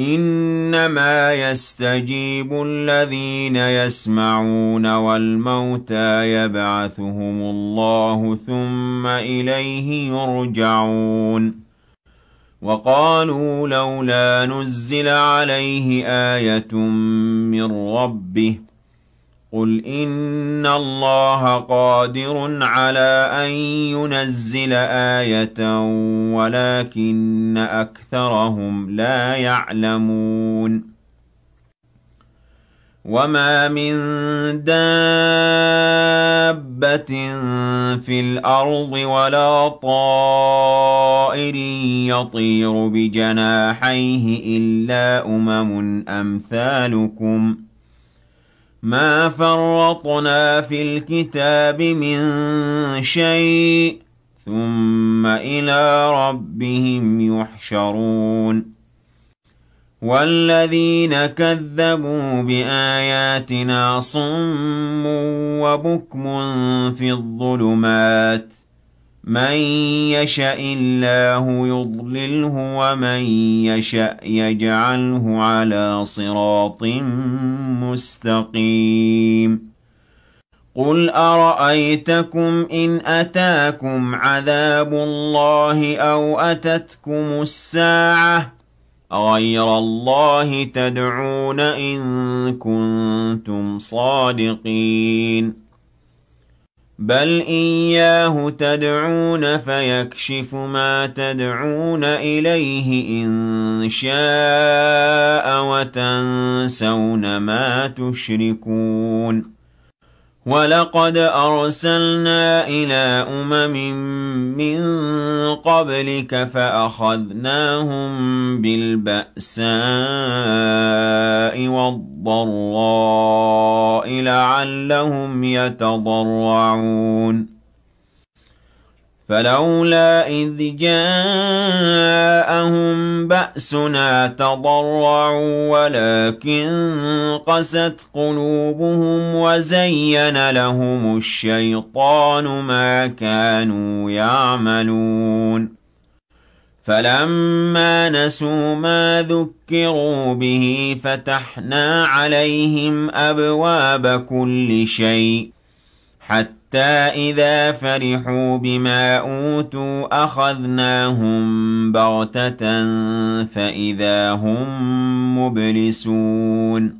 إنما يستجيب الذين يسمعون والموتى يبعثهم الله ثم إليه يرجعون وقالوا لولا نزل عليه آية من ربه قل إن الله قادر على أن ينزل آية ولكن أكثرهم لا يعلمون وما من دابة في الأرض ولا طائر يطير بجناحيه إلا أمم أمثالكم ۖ مَا فَرَّطْنَا فِي الْكِتَابِ مِن شَيْءٍ ثُمَّ إِلَى رَبِّهِمْ يُحْشَرُونَ وَالَّذِينَ كَذَّبُوا بِآيَاتِنَا صُمٌّ وَبُكْمٌ فِي الظُّلُمَاتِ مَن يَشَإِ اللَّهُ يُضْلِلْهُ وَمَن يَشَأْ يَجْعَلْهُ عَلَىٰ صِرَاطٍ مُّسْتَقِيمٍ قُلْ أَرَأَيْتَكُمْ إِنْ أَتَاكُمْ عَذَابُ اللَّهِ أَوْ أَتَتْكُمُ السَّاعَةُ أَغَيْرَ اللَّهِ تَدْعُونَ إِن كُنتُمْ صَادِقِينَ بَلْ إِيَّاهُ تَدْعُونَ فَيَكْشِفُ مَا تَدْعُونَ إِلَيْهِ إِن شَاءَ وَتَنسَوْنَ مَا تُشْرِكُونَ وَلَقَدْ أَرْسَلْنَا إِلَىٰ أُمَمٍ مِّن قَبْلِكَ فَأَخَذْنَاهُم بِالْبَأْسَاءِ وَالضَّرَّاءِ لعلهم يتضرعون فلولا إذ جاءهم بأسنا تضرعوا ولكن قست قلوبهم وزين لهم الشيطان ما كانوا يعملون فَلَمَّا نَسُوا مَا ذُكِّرُوا بِهِ فَتَحْنَا عَلَيْهِمْ أَبْوَابَ كُلِّ شَيْءٍ حَتَّى إِذَا فَرِحُوا بِمَا أُوتُوا أَخَذْنَاهُمْ بَغْتَةً فَإِذَا هُمْ مُبْلِسُونَ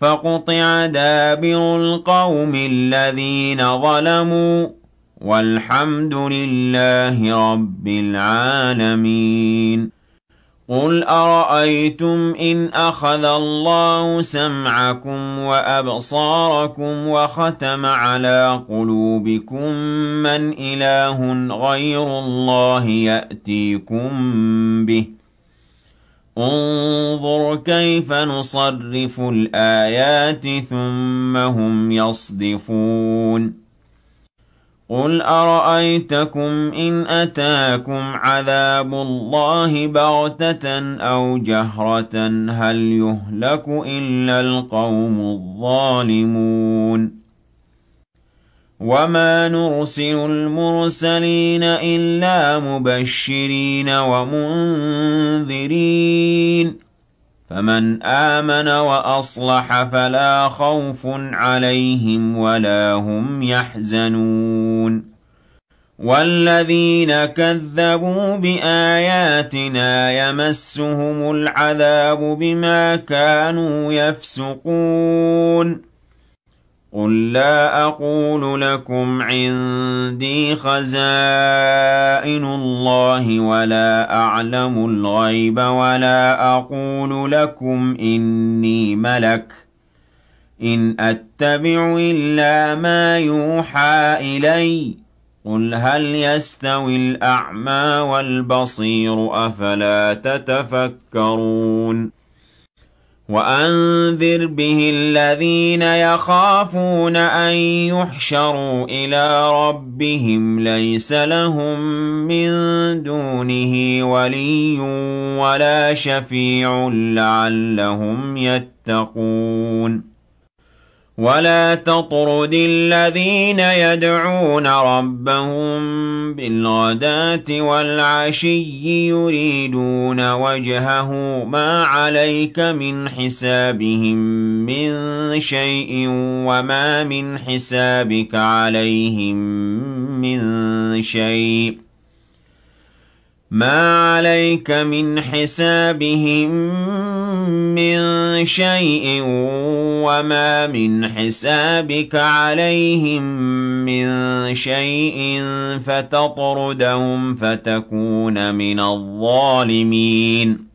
فَقُطِعَ دَابِرُ الْقَوْمِ الَّذِينَ ظَلَمُوا وَالْحَمْدُ لِلَّهِ رَبِّ الْعَالَمِينَ قُلْ أَرَأَيْتُمْ إِنْ أَخَذَ اللَّهُ سَمْعَكُمْ وَأَبْصَارَكُمْ وَخَتَمَ عَلَى قُلُوبِكُمْ مَنْ إِلَٰهٌ غَيْرُ اللَّهِ يَأْتِيكُمْ بِهِ انظر كيف نصرف الآيات ثم هم يصدفون قل أرأيتكم إن أتاكم عذاب الله بغتة أو جهرة هل يهلك إلا القوم الظالمون وما نرسل المرسلين إلا مبشرين ومنذرين فمن آمن وأصلح فلا خوف عليهم ولا هم يحزنون والذين كذبوا بآياتنا يمسهم العذاب بما كانوا يفسقون قل لا أقول لكم عندي خزائن الله ولا أعلم الغيب ولا أقول لكم إني ملك إن أتبع إلا ما يوحى إلي قل هل يستوي الأعمى والبصير أفلا تتفكرون وأنذر به الذين يخافون أن يحشروا إلى ربهم ليس لهم من دونه ولي ولا شفيع لعلهم يتقون ولا تطرد الذين يدعون ربهم بالغداة والعشي يريدون وجهه ما عليك من حسابهم من شيء وما من حسابك عليهم من شيء ما عليك من حسابهم من شيء وما من حسابك عليهم من شيء فتطردهم فتكون من الظالمين